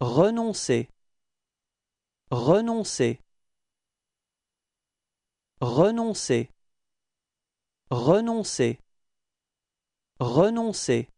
renoncer renoncer renoncer renoncer renoncer